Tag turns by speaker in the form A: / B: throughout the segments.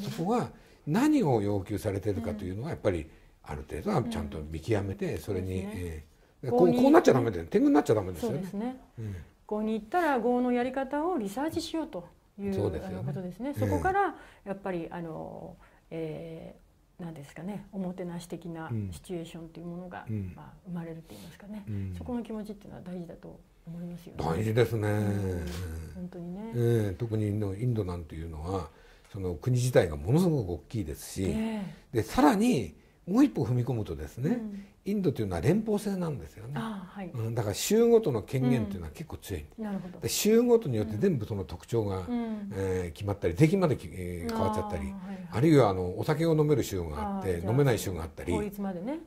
A: そこ
B: は何を要求されてるかというのはやっぱりある程度はちゃんと見極めてそれに、え
A: ー、こうこうなっちゃダ
B: メで天狗になっちゃダメですよね。
A: そうね合に行ったら合のやり方をリサーチしようというそうですよ、ことですね。そこからやっぱりあの、えーなんですかねおもてなし的なシチュエーションというものが、まあ、生まれるといいますかね、そこの気持ちっていうのは大事だと思いますよね。大事ですね、
B: 本当にね、えー、特にインドなんていうのはその国自体がものすごく大きいですし、えー、でさらにもう一歩踏み込むとですね、うん、インドというのは連邦制なんですよ
A: ね、はい、うん、だ
B: から州ごとの権限というのは結構強い、うん、なるほど州ごとによって全部その特徴が、うん、えー、決まったり税金まで、えー、変わっちゃったりあはいはい、あるいはあのお酒を飲める州があって飲めない州があったり、ね、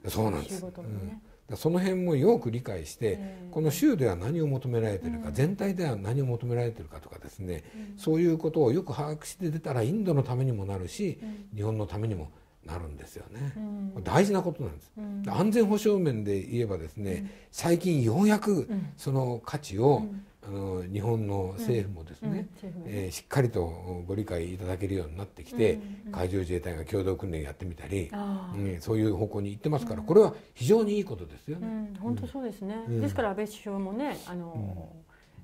A: そうなんです、ね、
B: うんその辺もよく理解して、この州では何を求められてるか、全体では何を求められてるかとかですね、そういうことをよく把握して出たらインドのためにもなるし、日本のためにもなるんですよね、大事なことなんです、安全保障面で言えばですね、最近ようやくその価値を、うんあの日本の政府もですね、うんうん、えー、しっかりとご理解いただけるようになってきて、うんうん、海上自衛隊が共同訓練やってみたり、うん、そういう方向に行ってますから、これは非常にいいことですよね。
A: 本当そうですね、ですから安倍首相もねあの、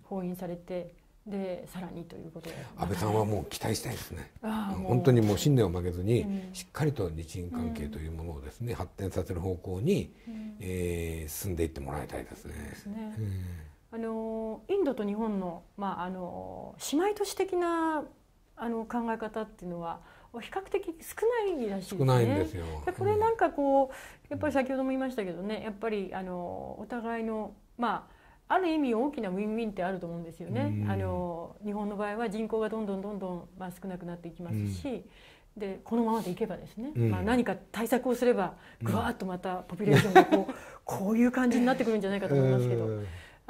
A: 訪問されてでさらにということ安倍さんは
B: もう期待したいですね本当にもう信念を曲げずに、うん、しっかりと日印関係というものをですね、うん、発展させる方向に、うん、えー、進んでいってもらいたいですね。です
A: ねあのインドと日本の,、まあ、あの姉妹都市的なあの考え方っていうのは比較的少ないらしいですね。少ないんですよでこれなんかこうやっぱり先ほども言いましたけどねやっぱりあのお互いのまあある意味大きなウィンウィンってあると思うんですよね。うん、あの日本の場合は人口がどんどんどんどんまあ少なくなっていきますし、うん、でこのままでいけばですね、うん、まあ何か対策をすればぐわっとまたポピュレーションがこう、こういう感じになってくるんじゃないかと思いますけど。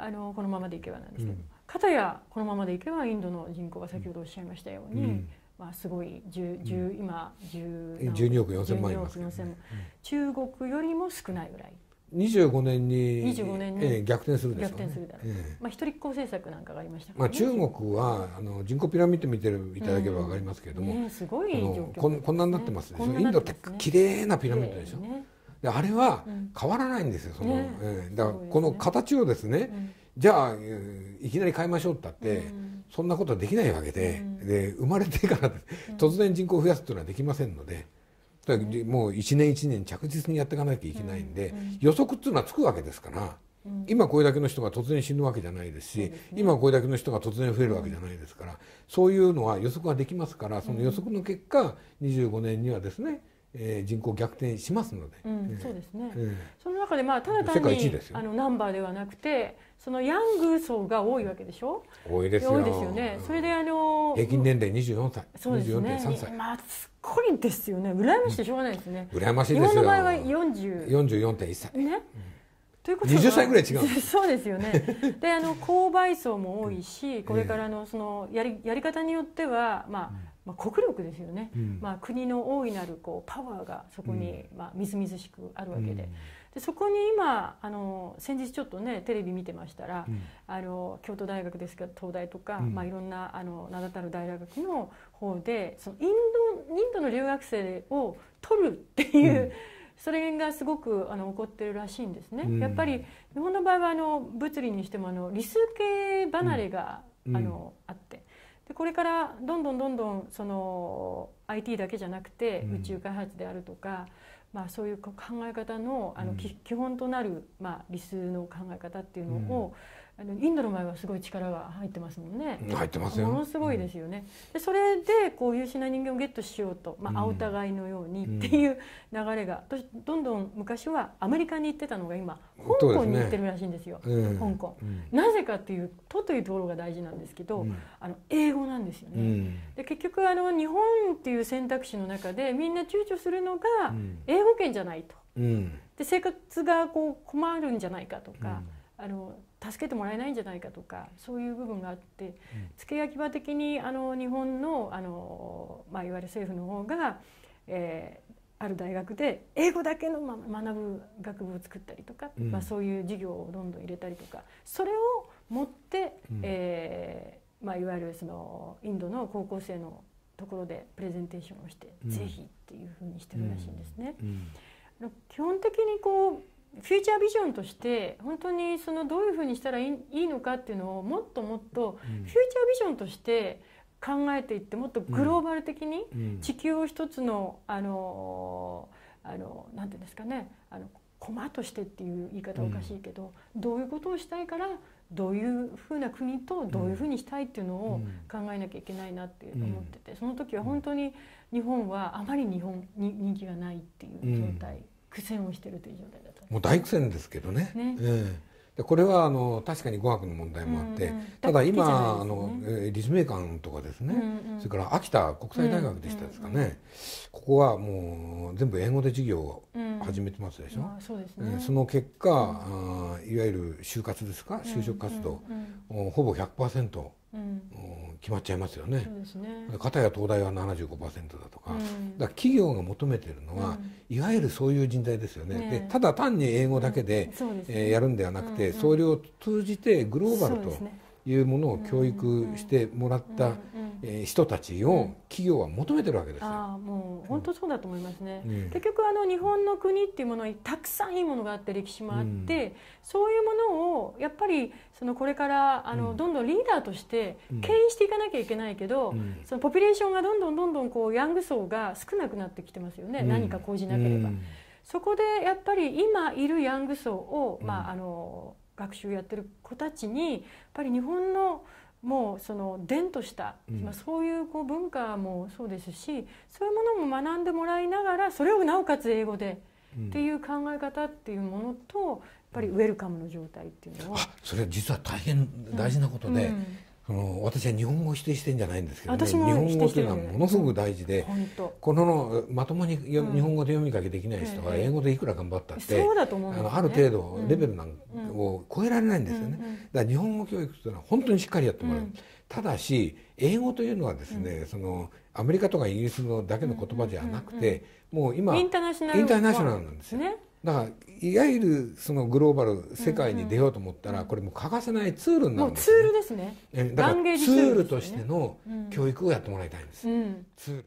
A: あのこのままでいけばなんですけど、かたやこのままでいけばインドの人口は先ほどおっしゃいましたように。まあ、すごい10、今12億4,000万いますね、ね、中国よりも少ないぐらい
B: 25年に25年に、えー、逆転するでしょう、ね、逆転するだろう、え
A: ー、まあ、一人っ子政策なんかがありました、ね、まあ、中
B: 国はあの人口ピラミッド見てるいただければ分かりますけれども、うんね、
A: すごいこんこ
B: んなになってますでしょ、インドって綺麗なピラミッドでしょ、ねであれは変わらないんですよ、その、ね、えー、だからこの形をですね、じゃあいきなり変えましょうったって、そんなことはできないわけで,、で生まれてから突然人口を増やすというのはできませんので。だもう一年一年着実にやっていかなきゃいけないんで、予測っていうのはつくわけですから、今これだけの人が突然死ぬわけじゃないですし、今これだけの人が突然増えるわけじゃないですからそういうのは予測ができますからその予測の結果25年にはですねえー、人口逆転しますので、
A: うんそうですね、えー、その中で、まあ、ただ単にあのナンバーではなくてそのヤング層が多いわけでしょ
B: 多いですよね、
A: うん、それであの平
B: 均年齢24歳そうですね24.3歳
A: まあすっごいですよね羨ましいしょうがないですね、うん、羨ましいですよ日本の場合は4044.1歳ね、うんということは20歳ぐらい違うそうですよねであの購買層も多いし、これからのそのやりやり方によっては、まあ、まあ、国力ですよね、うん、まあ、国の大いなるこうパワーがそこに、まあ、みずみずしくあるわけでうん、でそこに今あの先日ちょっとねテレビ見てましたら、うん、あの京都大学ですけど東大とか、まあ、いろんなあの名だたる大学の方でそのインドインドの留学生を取るっていう、それがすごくあの起こってるらしいんですね。やっぱり日本の場合はあの物理にしてもあの理数系離れが、あのあって。でこれからどんどんどんどんその IT だけじゃなくて宇宙開発であるとか、うん、まあ、そういう考え方のあの、うん、基本となる、まあ、理数の考え方っていうのを、うんあのインドの前はすごい力が入ってますもんね。入ってますよ。ものすごいですよね。うん、でそれでこう優秀な人間をゲットしようと、まあ、お互いのようにっていう流れが、うん、どんどん昔はアメリカに行ってたのが今香港に行ってるらしいんですよ。すね、香港、うん、なぜかというとというところが大事なんですけど、あの英語なんですよね。で結局あの日本っていう選択肢の中でみんな躊躇するのが英語圏じゃないと。で生活がこう困るんじゃないかとか、あの。助けてもらえないんじゃないかとかそういう部分があって、付け焼き場的にあの日本のあの、まあ、いわゆる政府の方が、えー、ある大学で英語だけのま、学ぶ学部を作ったりとか、うん、まあ、そういう授業をどんどん入れたりとかそれを持って、うん、えー、まあ、いわゆるそのインドの高校生のところでプレゼンテーションをして、うん、ぜひっていうふうにしてるらしいんですね。うん、基本的にこうフューチャービジョンとして本当にそのどういうふうにしたらいいのかっていうのをもっともっとフューチャービジョンとして考えていってもっとグローバル的に地球を一つのあのあのなんていうんですかねあの駒としてっていう言い方おかしいけど、どういうことをしたいからどういうふうな国とどういうふうにしたいっていうのを考えなきゃいけないなって思っててその時は本当に日本はあまり日本に人気がないっていう状態。苦戦をしているという状態だ
B: ともう大苦戦ですけどね。ねえー、でこれはあの確かに語学の問題もあって、うんうん、ただ今、ね、あの立命館とかですね、うんうん、それから秋田国際大学でしたですかね、うんうんうん、ここはもう全部英語で授業を始めてますでしょ、うんまあ、そうですね、その結果、うん、あいわゆる就活ですか就職活動、うんうんうん、ほぼ100%決まっちゃいますよね。そうで、ね、片や東大は七75%だとか、うん、だか企業が求めてるのは、うん、いわゆるそういう人材ですよね。ねでただ単に英語だけでうん、う、ね、えー、やるんではなくて、うんうん、それを通じてグローバルと。いうものを教育してもらった人たちを企業は求めてるわけですよ。
A: あもう本当そうだと思いますね。うん、結局あの日本の国っていうものにたくさんいいものがあって歴史もあって、うん、そういうものをやっぱりそのこれからあのどんどんリーダーとして牽引していかなきゃいけないけど、うん、そのポピュレーションがどんどんどんどんこうヤング層が少なくなってきてますよね。何か講じなければ。そこでやっぱり今いるヤング層を、まああの学習やってる子たちにやっぱり日本のもうその伝とした、うん、そういうこう文化もそうですしそういうものも学んでもらいながらそれをなおかつ英語で、っていう考え方っていうものとやっぱりウェルカムの状態っていうのは、うん、
B: それは実は大変大事なことで、うん、の私は日本語を否定してんじゃないんですけど、ね、日本語っていうのはものすごく大事で、このまともに、日本語で読み書きできない人は英語でいくら頑張ったって、うあのある程度レベルなんを超えられないんですよね、だから日本語教育というのは本当にしっかりやってもらう、ただし英語というのはですね、そのアメリカとかイギリスのだけの言葉じゃなくて、もう今インターナショナルなんですよ、ねだからいわゆるそのグローバル世界に出ようと思ったら、うんうん、これも欠かせないツールになるんで
A: すね、もうツールですね
B: だからツールとしての教育をやってもらいたいんです、うん、ツール